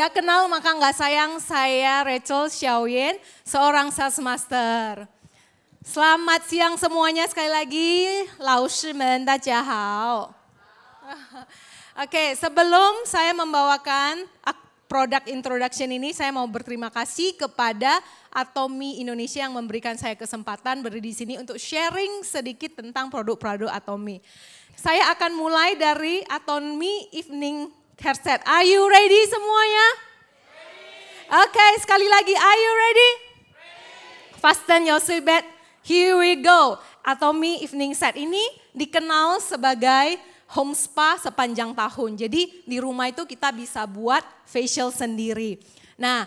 Tak kenal maka nggak sayang, saya Rachel Xiaoyin, seorang sales master. Selamat siang semuanya sekali lagi, Lao Shimen, Oke, sebelum saya membawakan produk introduction ini, saya mau berterima kasih kepada Atomi Indonesia yang memberikan saya kesempatan berdiri di sini untuk sharing sedikit tentang produk-produk Atomi. Saya akan mulai dari Atomi Evening headset. Are you ready semuanya? Oke, okay, sekali lagi. Are you ready? ready? Fasten your seatbelt. Here we go. Atomi Evening Set ini dikenal sebagai home spa sepanjang tahun. Jadi di rumah itu kita bisa buat facial sendiri. Nah,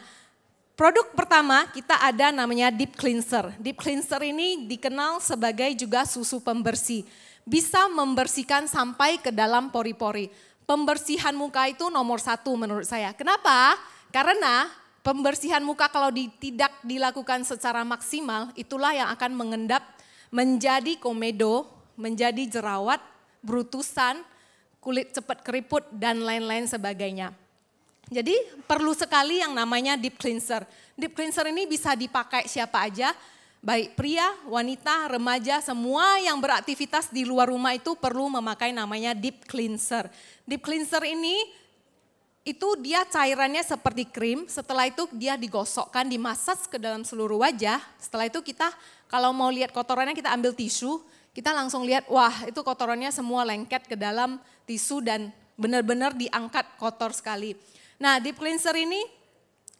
produk pertama kita ada namanya deep cleanser. Deep cleanser ini dikenal sebagai juga susu pembersih. Bisa membersihkan sampai ke dalam pori-pori Pembersihan muka itu nomor satu menurut saya. Kenapa? Karena pembersihan muka kalau di, tidak dilakukan secara maksimal, itulah yang akan mengendap menjadi komedo, menjadi jerawat, brutusan, kulit cepat keriput, dan lain-lain sebagainya. Jadi perlu sekali yang namanya deep cleanser. Deep cleanser ini bisa dipakai siapa aja, baik pria, wanita, remaja, semua yang beraktivitas di luar rumah itu perlu memakai namanya deep cleanser. Deep cleanser ini itu dia cairannya seperti krim, setelah itu dia digosokkan, dimasak ke dalam seluruh wajah. Setelah itu kita kalau mau lihat kotorannya kita ambil tisu, kita langsung lihat wah itu kotorannya semua lengket ke dalam tisu dan benar-benar diangkat kotor sekali. Nah deep cleanser ini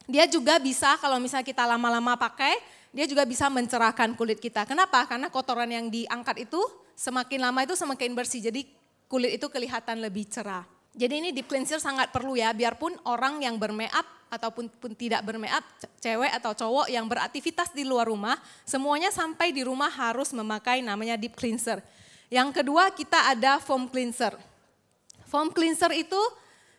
dia juga bisa kalau misalnya kita lama-lama pakai, dia juga bisa mencerahkan kulit kita. Kenapa? Karena kotoran yang diangkat itu semakin lama itu semakin bersih. Jadi kulit itu kelihatan lebih cerah. Jadi ini deep cleanser sangat perlu ya, biarpun orang yang bermeap ataupun pun tidak bermeap, cewek atau cowok yang beraktivitas di luar rumah, semuanya sampai di rumah harus memakai namanya deep cleanser. Yang kedua kita ada foam cleanser. Foam cleanser itu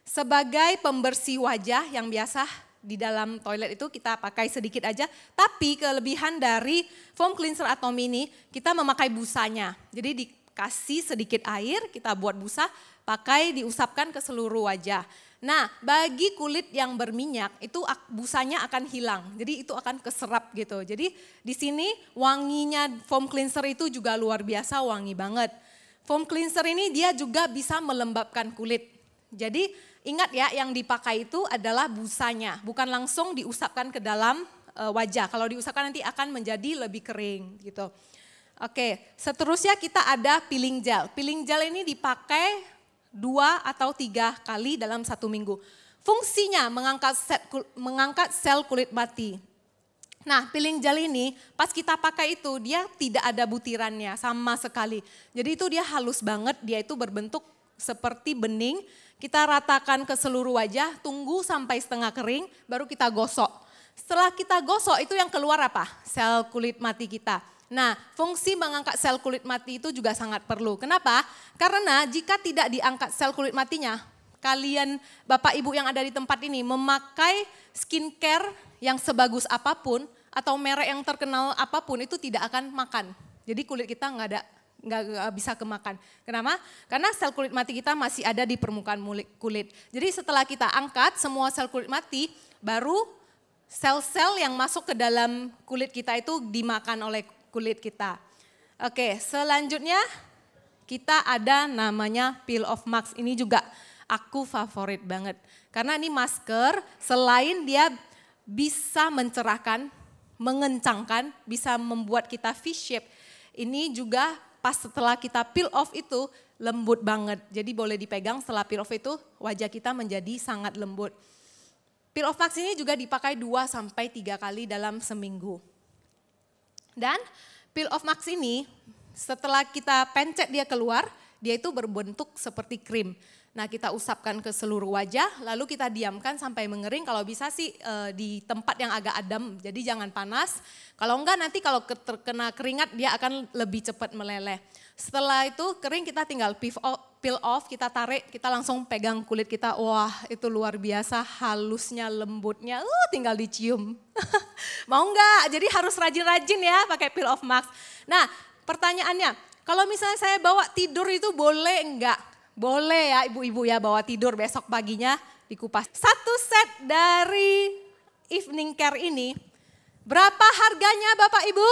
sebagai pembersih wajah yang biasa di dalam toilet itu kita pakai sedikit aja. Tapi kelebihan dari foam cleanser atom ini kita memakai busanya. Jadi dikasih sedikit air, kita buat busa, pakai diusapkan ke seluruh wajah. Nah, bagi kulit yang berminyak itu busanya akan hilang. Jadi itu akan keserap gitu. Jadi di sini wanginya foam cleanser itu juga luar biasa wangi banget. Foam cleanser ini dia juga bisa melembabkan kulit. Jadi Ingat ya, yang dipakai itu adalah busanya, bukan langsung diusapkan ke dalam eh, wajah. Kalau diusapkan nanti akan menjadi lebih kering gitu. Oke, seterusnya kita ada peeling gel. Peeling gel ini dipakai dua atau tiga kali dalam satu minggu. Fungsinya mengangkat sel, mengangkat sel kulit mati. Nah, peeling gel ini pas kita pakai itu dia tidak ada butirannya sama sekali. Jadi itu dia halus banget, dia itu berbentuk seperti bening kita ratakan ke seluruh wajah, tunggu sampai setengah kering, baru kita gosok. Setelah kita gosok itu yang keluar apa? Sel kulit mati kita. Nah, fungsi mengangkat sel kulit mati itu juga sangat perlu. Kenapa? Karena jika tidak diangkat sel kulit matinya, kalian Bapak Ibu yang ada di tempat ini memakai skincare yang sebagus apapun atau merek yang terkenal apapun itu tidak akan makan. Jadi kulit kita nggak ada nggak bisa kemakan. Kenapa? Karena sel kulit mati kita masih ada di permukaan kulit. Jadi setelah kita angkat semua sel kulit mati, baru sel-sel yang masuk ke dalam kulit kita itu dimakan oleh kulit kita. Oke, selanjutnya kita ada namanya peel of mask. Ini juga aku favorit banget. Karena ini masker selain dia bisa mencerahkan, mengencangkan, bisa membuat kita V shape. Ini juga pas setelah kita peel off itu lembut banget. Jadi boleh dipegang setelah peel off itu wajah kita menjadi sangat lembut. Peel off vaksin ini juga dipakai 2 sampai 3 kali dalam seminggu. Dan peel off mask ini setelah kita pencet dia keluar, dia itu berbentuk seperti krim. Nah kita usapkan ke seluruh wajah, lalu kita diamkan sampai mengering. Kalau bisa sih e, di tempat yang agak adem, jadi jangan panas. Kalau enggak nanti kalau terkena keringat dia akan lebih cepat meleleh. Setelah itu kering kita tinggal peel off, kita tarik, kita langsung pegang kulit kita. Wah itu luar biasa halusnya, lembutnya, uh, tinggal dicium. Mau enggak? Jadi harus rajin-rajin ya pakai peel off mask. Nah pertanyaannya, kalau misalnya saya bawa tidur itu boleh enggak? Boleh ya ibu-ibu ya bawa tidur besok paginya dikupas. Satu set dari evening care ini, berapa harganya Bapak Ibu?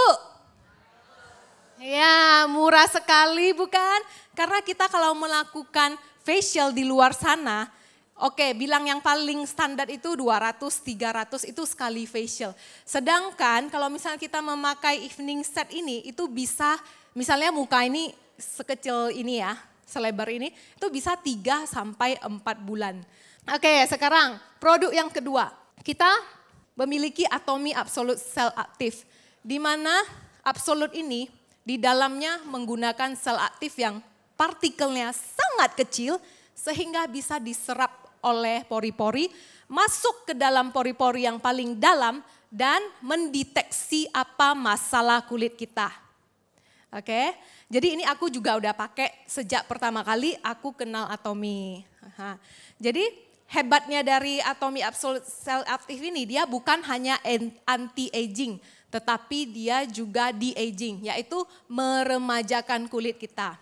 Ya murah sekali bukan? Karena kita kalau melakukan facial di luar sana, Oke, bilang yang paling standar itu 200, 300 itu sekali facial. Sedangkan kalau misalnya kita memakai evening set ini itu bisa misalnya muka ini sekecil ini ya, selebar ini, itu bisa 3 sampai 4 bulan. Oke, sekarang produk yang kedua. Kita memiliki atomi absolut sel aktif, di mana absolut ini di dalamnya menggunakan sel aktif yang partikelnya sangat kecil sehingga bisa diserap oleh pori-pori, masuk ke dalam pori-pori yang paling dalam dan mendeteksi apa masalah kulit kita. Oke, okay? jadi ini aku juga udah pakai sejak pertama kali aku kenal Atomi. Aha. Jadi hebatnya dari Atomi Absolute Cell Active ini dia bukan hanya anti aging, tetapi dia juga de aging, yaitu meremajakan kulit kita.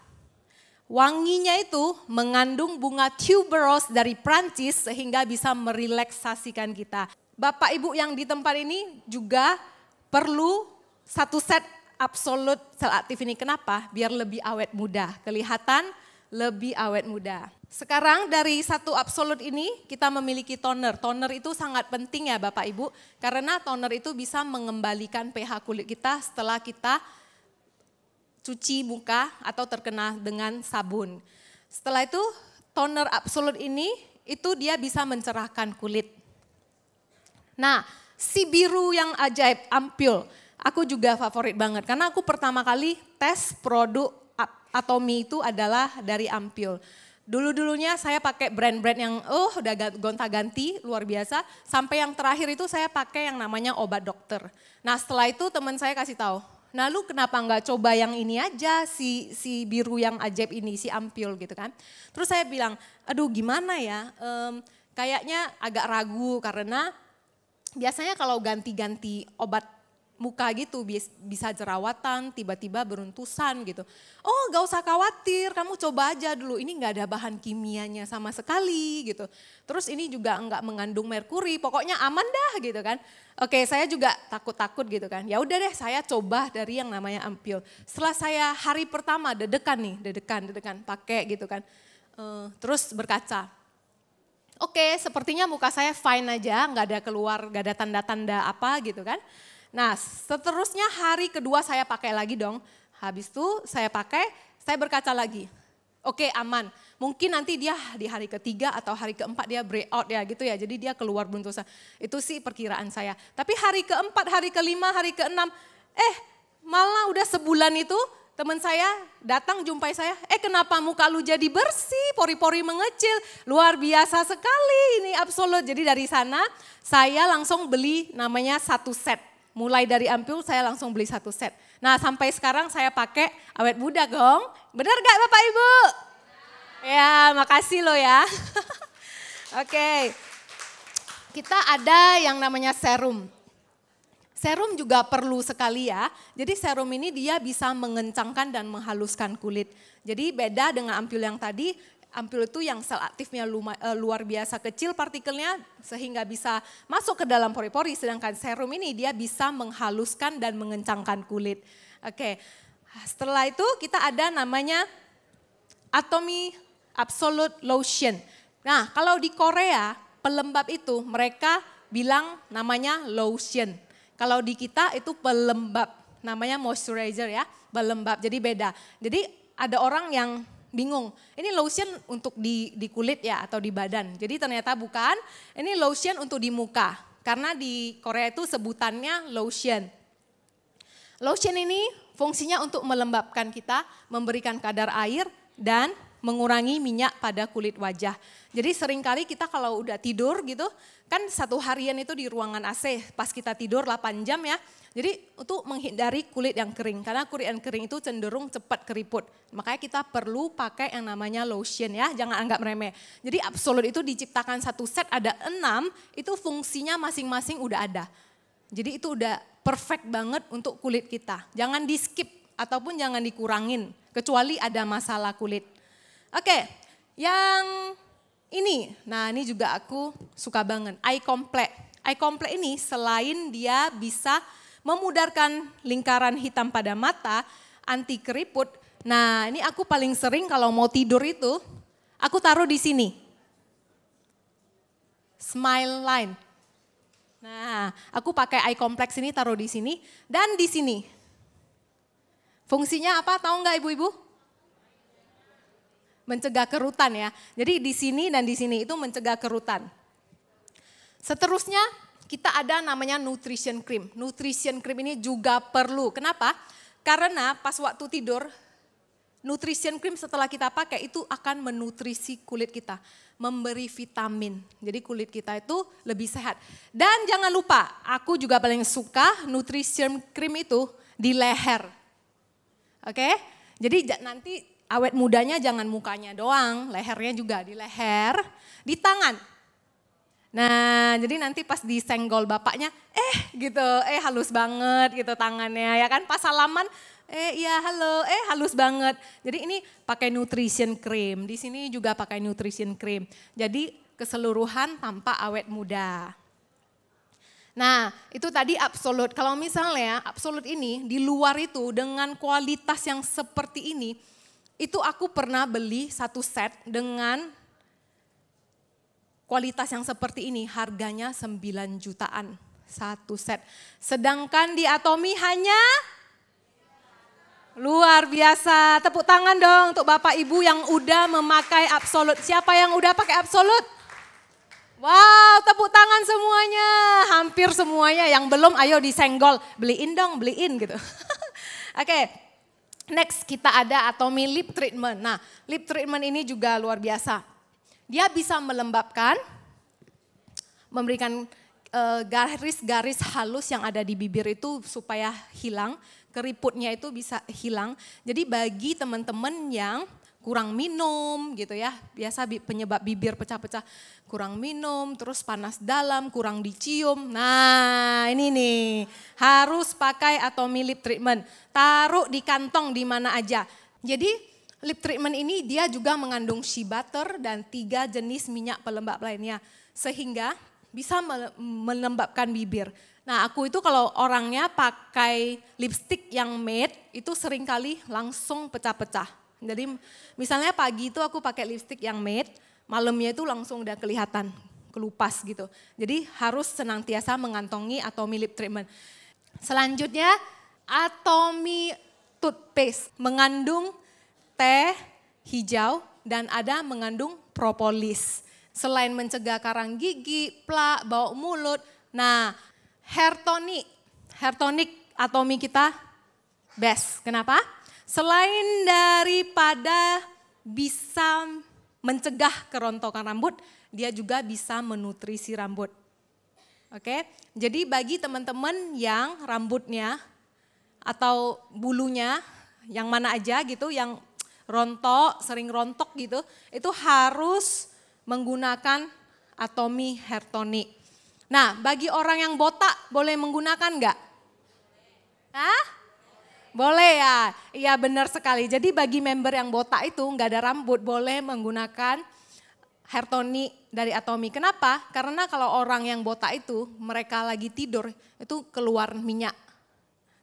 Wanginya itu mengandung bunga tuberose dari Prancis sehingga bisa merelaksasikan kita. Bapak Ibu yang di tempat ini juga perlu satu set absolut sel aktif ini kenapa? Biar lebih awet muda, kelihatan lebih awet muda. Sekarang dari satu absolut ini kita memiliki toner. Toner itu sangat penting ya Bapak Ibu, karena toner itu bisa mengembalikan pH kulit kita setelah kita cuci muka atau terkena dengan sabun. Setelah itu toner absolut ini itu dia bisa mencerahkan kulit. Nah, si biru yang ajaib, ampul. Aku juga favorit banget karena aku pertama kali tes produk Atomi itu adalah dari Ampul. Dulu-dulunya saya pakai brand-brand yang oh udah gonta-ganti luar biasa. Sampai yang terakhir itu saya pakai yang namanya obat dokter. Nah setelah itu teman saya kasih tahu, nah lu kenapa nggak coba yang ini aja si si biru yang ajaib ini si ampul gitu kan. Terus saya bilang, aduh gimana ya, um, kayaknya agak ragu karena biasanya kalau ganti-ganti obat muka gitu, bisa jerawatan, tiba-tiba beruntusan gitu. Oh gak usah khawatir, kamu coba aja dulu, ini gak ada bahan kimianya sama sekali gitu. Terus ini juga gak mengandung merkuri, pokoknya aman dah gitu kan. Oke saya juga takut-takut gitu kan, ya udah deh saya coba dari yang namanya ampil. Setelah saya hari pertama dedekan nih, dedekan, dedekan, pakai gitu kan. Eh, terus berkaca, oke sepertinya muka saya fine aja, nggak ada keluar, nggak ada tanda-tanda apa gitu kan. Nah seterusnya hari kedua saya pakai lagi dong. Habis itu saya pakai, saya berkaca lagi. Oke aman, mungkin nanti dia di hari ketiga atau hari keempat dia breakout ya gitu ya. Jadi dia keluar buntusan. Itu sih perkiraan saya. Tapi hari keempat, hari kelima, hari keenam, eh malah udah sebulan itu teman saya datang jumpai saya, eh kenapa muka lu jadi bersih, pori-pori mengecil, luar biasa sekali ini absolut. Jadi dari sana saya langsung beli namanya satu set Mulai dari ampul saya langsung beli satu set. Nah sampai sekarang saya pakai awet muda gong. Bener gak Bapak Ibu? Ya makasih loh ya. Oke. Kita ada yang namanya serum. Serum juga perlu sekali ya. Jadi serum ini dia bisa mengencangkan dan menghaluskan kulit. Jadi beda dengan ampul yang tadi, ampul itu yang sel aktifnya eh, luar biasa kecil partikelnya sehingga bisa masuk ke dalam pori-pori sedangkan serum ini dia bisa menghaluskan dan mengencangkan kulit. Oke. Setelah itu kita ada namanya Atomy Absolute Lotion. Nah, kalau di Korea pelembab itu mereka bilang namanya lotion. Kalau di kita itu pelembab, namanya moisturizer ya, pelembab. Jadi beda. Jadi ada orang yang bingung. Ini lotion untuk di, di kulit ya atau di badan. Jadi ternyata bukan. Ini lotion untuk di muka. Karena di Korea itu sebutannya lotion. Lotion ini fungsinya untuk melembabkan kita, memberikan kadar air dan mengurangi minyak pada kulit wajah. Jadi seringkali kita kalau udah tidur gitu, kan satu harian itu di ruangan AC, pas kita tidur 8 jam ya. Jadi untuk menghindari kulit yang kering, karena kulit yang kering itu cenderung cepat keriput. Makanya kita perlu pakai yang namanya lotion ya, jangan anggap remeh. Jadi absolut itu diciptakan satu set ada enam, itu fungsinya masing-masing udah ada. Jadi itu udah perfect banget untuk kulit kita. Jangan di skip ataupun jangan dikurangin, kecuali ada masalah kulit. Oke, yang ini. Nah ini juga aku suka banget. Eye Complex. Eye Complex ini selain dia bisa memudarkan lingkaran hitam pada mata, anti keriput. Nah ini aku paling sering kalau mau tidur itu, aku taruh di sini. Smile line. Nah, aku pakai eye complex ini taruh di sini dan di sini. Fungsinya apa? Tahu nggak ibu-ibu? mencegah kerutan ya. Jadi di sini dan di sini itu mencegah kerutan. Seterusnya kita ada namanya nutrition cream. Nutrition cream ini juga perlu. Kenapa? Karena pas waktu tidur nutrition cream setelah kita pakai itu akan menutrisi kulit kita, memberi vitamin. Jadi kulit kita itu lebih sehat. Dan jangan lupa, aku juga paling suka nutrition cream itu di leher. Oke? Jadi nanti Awet mudanya jangan mukanya doang, lehernya juga di leher, di tangan. Nah, jadi nanti pas disenggol bapaknya, eh gitu, eh halus banget gitu tangannya, ya kan? Pas salaman, eh iya halo, eh halus banget. Jadi ini pakai nutrition cream, di sini juga pakai nutrition cream. Jadi keseluruhan tampak awet muda. Nah, itu tadi absolut. Kalau misalnya absolut ini di luar itu dengan kualitas yang seperti ini, itu aku pernah beli satu set dengan kualitas yang seperti ini, harganya 9 jutaan satu set. Sedangkan di Atomi hanya luar biasa. Tepuk tangan dong untuk Bapak Ibu yang udah memakai absolut. Siapa yang udah pakai absolut? Wow, tepuk tangan semuanya. Hampir semuanya yang belum ayo disenggol, beliin dong, beliin gitu. Oke. Okay. Next kita ada Atomy Lip Treatment. Nah, lip treatment ini juga luar biasa. Dia bisa melembabkan, memberikan eh, garis-garis halus yang ada di bibir itu supaya hilang, keriputnya itu bisa hilang. Jadi bagi teman-teman yang kurang minum gitu ya. Biasa penyebab bibir pecah-pecah kurang minum, terus panas dalam, kurang dicium. Nah ini nih harus pakai atau lip treatment. Taruh di kantong di mana aja. Jadi lip treatment ini dia juga mengandung shea butter dan tiga jenis minyak pelembab lainnya. Sehingga bisa melembabkan bibir. Nah aku itu kalau orangnya pakai lipstick yang matte itu seringkali langsung pecah-pecah jadi misalnya pagi itu aku pakai lipstick yang matte, malamnya itu langsung udah kelihatan kelupas gitu. Jadi harus senantiasa mengantongi atomi lip treatment. Selanjutnya atomi toothpaste mengandung teh hijau dan ada mengandung propolis. Selain mencegah karang gigi, plak, bau mulut. Nah, hair tonic, hair tonic atomi kita best. Kenapa? Selain daripada bisa mencegah kerontokan rambut, dia juga bisa menutrisi rambut. Oke, jadi bagi teman-teman yang rambutnya atau bulunya yang mana aja gitu, yang rontok, sering rontok gitu, itu harus menggunakan Atomi Hair Tonic. Nah, bagi orang yang botak boleh menggunakan enggak? Hah? Boleh ya, iya benar sekali. Jadi bagi member yang botak itu nggak ada rambut boleh menggunakan hair tonic dari Atomi. Kenapa? Karena kalau orang yang botak itu mereka lagi tidur itu keluar minyak.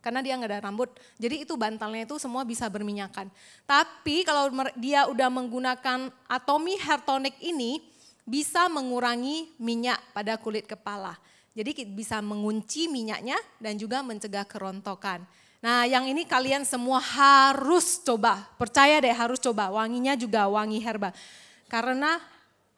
Karena dia nggak ada rambut, jadi itu bantalnya itu semua bisa berminyakan. Tapi kalau dia udah menggunakan Atomi Hair Tonic ini, bisa mengurangi minyak pada kulit kepala. Jadi bisa mengunci minyaknya dan juga mencegah kerontokan. Nah yang ini kalian semua harus coba, percaya deh harus coba, wanginya juga wangi herba. Karena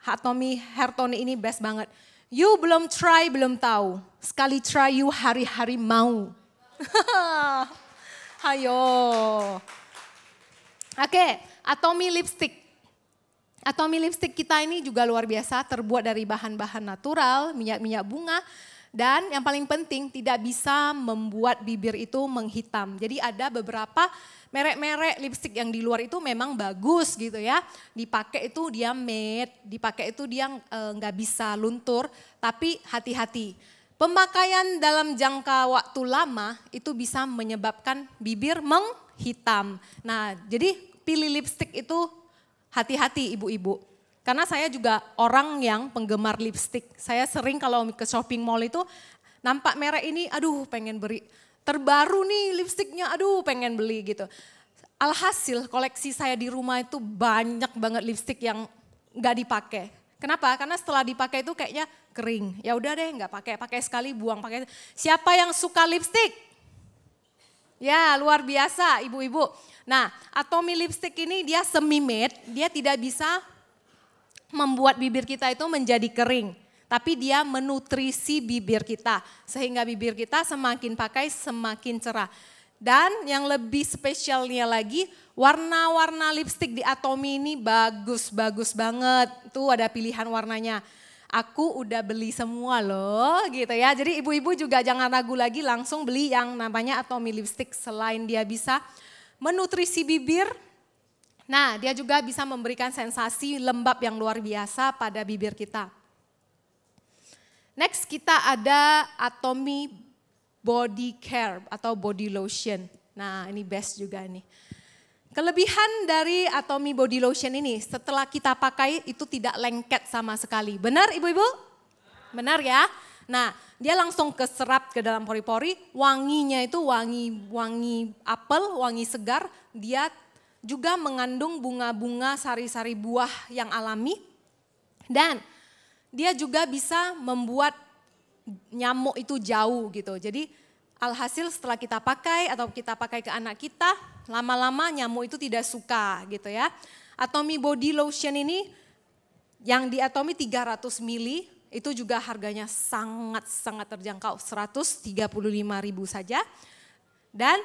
Hatomi Hertoni ini best banget. You belum try, belum tahu. Sekali try you hari-hari mau. Hayo. Oke, okay, Atomi lipstick. Atomi lipstick kita ini juga luar biasa, terbuat dari bahan-bahan natural, minyak-minyak bunga, dan yang paling penting tidak bisa membuat bibir itu menghitam. Jadi ada beberapa merek-merek lipstick yang di luar itu memang bagus gitu ya. Dipakai itu dia matte, dipakai itu dia eh, nggak e, bisa luntur, tapi hati-hati. Pemakaian dalam jangka waktu lama itu bisa menyebabkan bibir menghitam. Nah, jadi pilih lipstick itu hati-hati ibu-ibu. Karena saya juga orang yang penggemar lipstick. Saya sering kalau ke shopping mall itu nampak merek ini, aduh pengen beri. Terbaru nih lipstiknya, aduh pengen beli gitu. Alhasil koleksi saya di rumah itu banyak banget lipstick yang nggak dipakai. Kenapa? Karena setelah dipakai itu kayaknya kering. Ya udah deh, nggak pakai, pakai sekali buang pakai. Siapa yang suka lipstick? Ya luar biasa ibu-ibu. Nah atomi lipstick ini dia semi matte, dia tidak bisa membuat bibir kita itu menjadi kering. Tapi dia menutrisi bibir kita sehingga bibir kita semakin pakai semakin cerah. Dan yang lebih spesialnya lagi, warna-warna lipstick di Atomi ini bagus-bagus banget. Tuh ada pilihan warnanya. Aku udah beli semua loh gitu ya. Jadi ibu-ibu juga jangan ragu lagi langsung beli yang namanya Atomi lipstick selain dia bisa menutrisi bibir, Nah, dia juga bisa memberikan sensasi lembab yang luar biasa pada bibir kita. Next kita ada Atomi Body Care atau Body Lotion. Nah, ini best juga nih. Kelebihan dari Atomi Body Lotion ini setelah kita pakai itu tidak lengket sama sekali. Benar ibu-ibu? Benar ya? Nah, dia langsung keserap ke dalam pori-pori, wanginya itu wangi wangi apel, wangi segar, dia juga mengandung bunga-bunga sari-sari buah yang alami dan dia juga bisa membuat nyamuk itu jauh gitu. Jadi alhasil setelah kita pakai atau kita pakai ke anak kita, lama-lama nyamuk itu tidak suka gitu ya. Atomi Body Lotion ini yang di Atomi 300 mili itu juga harganya sangat-sangat terjangkau 135 ribu saja. Dan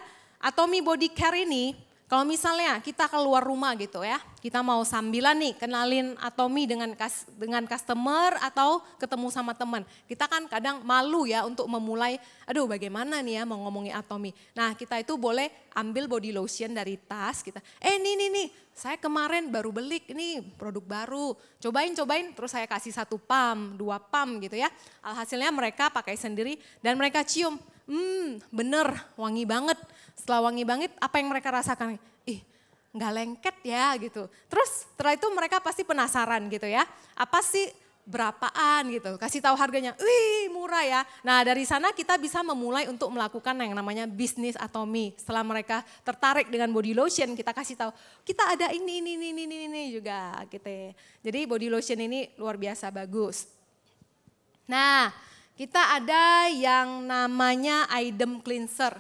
Atomi Body Care ini kalau misalnya kita keluar rumah gitu ya, kita mau sambilan nih kenalin Atomi dengan kas, dengan customer atau ketemu sama teman. Kita kan kadang malu ya untuk memulai, aduh bagaimana nih ya mau ngomongin Atomi. Nah kita itu boleh ambil body lotion dari tas kita. Eh nih nih nih, saya kemarin baru beli ini produk baru. Cobain cobain terus saya kasih satu pam, dua pam gitu ya. Alhasilnya mereka pakai sendiri dan mereka cium hmm bener wangi banget. Setelah wangi banget apa yang mereka rasakan? Ih nggak lengket ya gitu. Terus setelah itu mereka pasti penasaran gitu ya. Apa sih berapaan gitu. Kasih tahu harganya, wih murah ya. Nah dari sana kita bisa memulai untuk melakukan yang namanya bisnis atau mie. Setelah mereka tertarik dengan body lotion, kita kasih tahu, kita ada ini, ini, ini, ini, ini juga gitu ya. Jadi body lotion ini luar biasa bagus. Nah kita ada yang namanya item cleanser.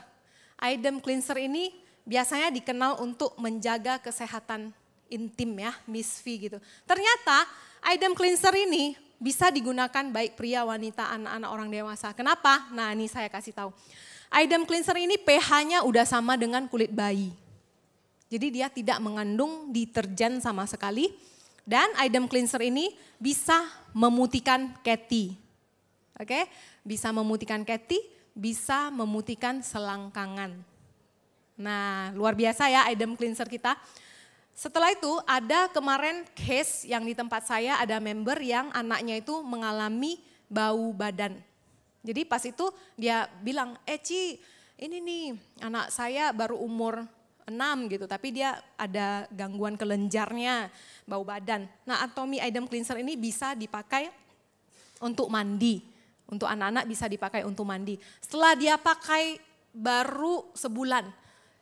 Item cleanser ini biasanya dikenal untuk menjaga kesehatan intim ya, Miss V gitu. Ternyata item cleanser ini bisa digunakan baik pria, wanita, anak-anak orang dewasa. Kenapa? Nah ini saya kasih tahu. Item cleanser ini pH-nya udah sama dengan kulit bayi. Jadi dia tidak mengandung deterjen sama sekali. Dan item cleanser ini bisa memutihkan keti. Oke, okay? bisa memutihkan keti, bisa memutihkan selangkangan. Nah, luar biasa ya item cleanser kita. Setelah itu ada kemarin case yang di tempat saya ada member yang anaknya itu mengalami bau badan. Jadi pas itu dia bilang, eh Eci ini nih anak saya baru umur 6 gitu, tapi dia ada gangguan kelenjarnya, bau badan. Nah Atomi Item Cleanser ini bisa dipakai untuk mandi. Untuk anak-anak bisa dipakai untuk mandi. Setelah dia pakai baru sebulan,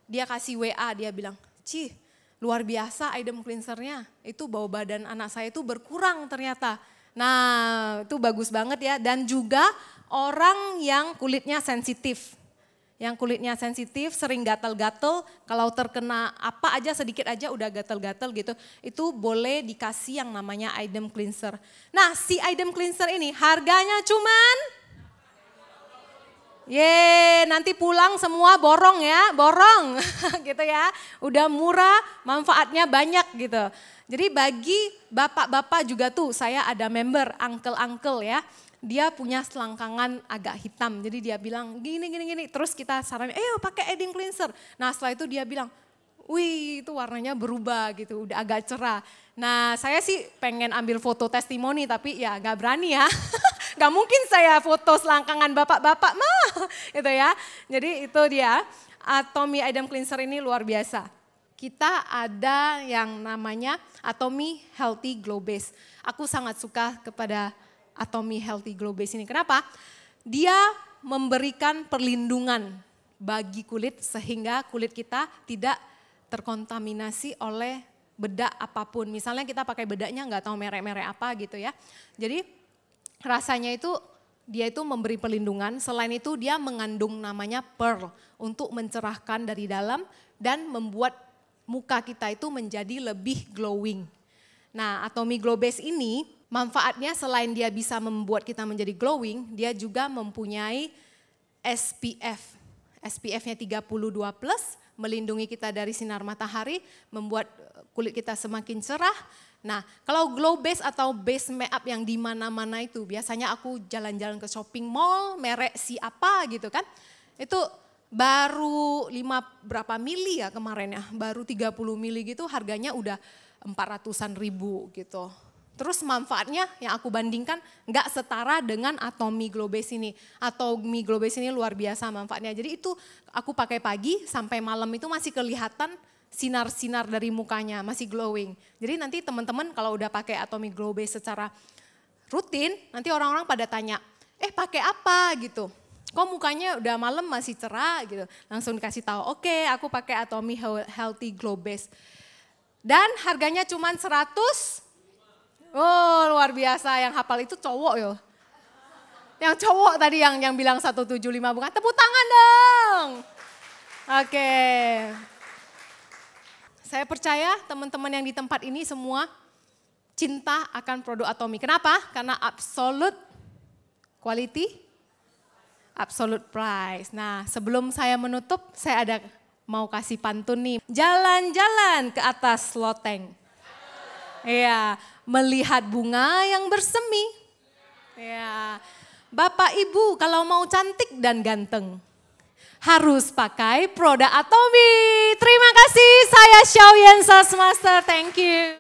dia kasih WA, dia bilang, Cih, luar biasa item cleansernya. Itu bau badan anak saya itu berkurang ternyata. Nah, itu bagus banget ya. Dan juga orang yang kulitnya sensitif yang kulitnya sensitif, sering gatel-gatel kalau terkena apa aja sedikit aja udah gatel-gatel gitu, itu boleh dikasih yang namanya item cleanser. Nah, si item cleanser ini harganya cuman Ye, nanti pulang semua borong ya, borong gitu ya. Udah murah, manfaatnya banyak gitu. Jadi bagi bapak-bapak juga tuh, saya ada member, uncle-uncle ya dia punya selangkangan agak hitam. Jadi dia bilang gini gini gini. Terus kita saran, eh pakai edding cleanser. Nah setelah itu dia bilang, wih itu warnanya berubah gitu, udah agak cerah. Nah saya sih pengen ambil foto testimoni tapi ya gak berani ya. Gak mungkin saya foto selangkangan bapak-bapak mah gitu ya. Jadi itu dia Atomi Adam Cleanser ini luar biasa. Kita ada yang namanya Atomi Healthy Glow Base. Aku sangat suka kepada Atomi Healthy Glow Base ini. Kenapa? Dia memberikan perlindungan bagi kulit sehingga kulit kita tidak terkontaminasi oleh bedak apapun. Misalnya kita pakai bedaknya nggak tahu merek-merek apa gitu ya. Jadi rasanya itu dia itu memberi perlindungan. Selain itu dia mengandung namanya pearl untuk mencerahkan dari dalam dan membuat muka kita itu menjadi lebih glowing. Nah, Atomi Glow Base ini Manfaatnya selain dia bisa membuat kita menjadi glowing, dia juga mempunyai SPF. SPF-nya 32 plus, melindungi kita dari sinar matahari, membuat eh, kulit kita semakin cerah. Nah, kalau glow base atau base makeup yang di mana-mana itu, biasanya aku jalan-jalan ke shopping mall, merek si apa gitu kan. Itu baru lima berapa mili ya kemarin ya, baru 30 mili gitu harganya udah empat ratusan ribu gitu. Terus manfaatnya yang aku bandingkan nggak setara dengan atomi globes ini. Atau mi globes ini luar biasa manfaatnya. Jadi itu aku pakai pagi sampai malam itu masih kelihatan sinar-sinar dari mukanya, masih glowing. Jadi nanti teman-teman kalau udah pakai atomi globes secara rutin, nanti orang-orang pada tanya, eh pakai apa gitu. Kok mukanya udah malam masih cerah gitu. Langsung dikasih tahu, oke okay, aku pakai atomi healthy globes. Dan harganya cuma 100 Oh luar biasa yang hafal itu cowok yo. Yang cowok tadi yang yang bilang 175 bukan? Tepuk tangan dong. Oke. Saya percaya teman-teman yang di tempat ini semua cinta akan produk Atomi. Kenapa? Karena absolute quality, absolute price. Nah, sebelum saya menutup, saya ada mau kasih pantun nih. Jalan-jalan ke atas loteng. Iya, melihat bunga yang bersemi. Ya. Bapak Ibu kalau mau cantik dan ganteng harus pakai produk Atomi. Terima kasih saya Xiao Yensa Master. Thank you.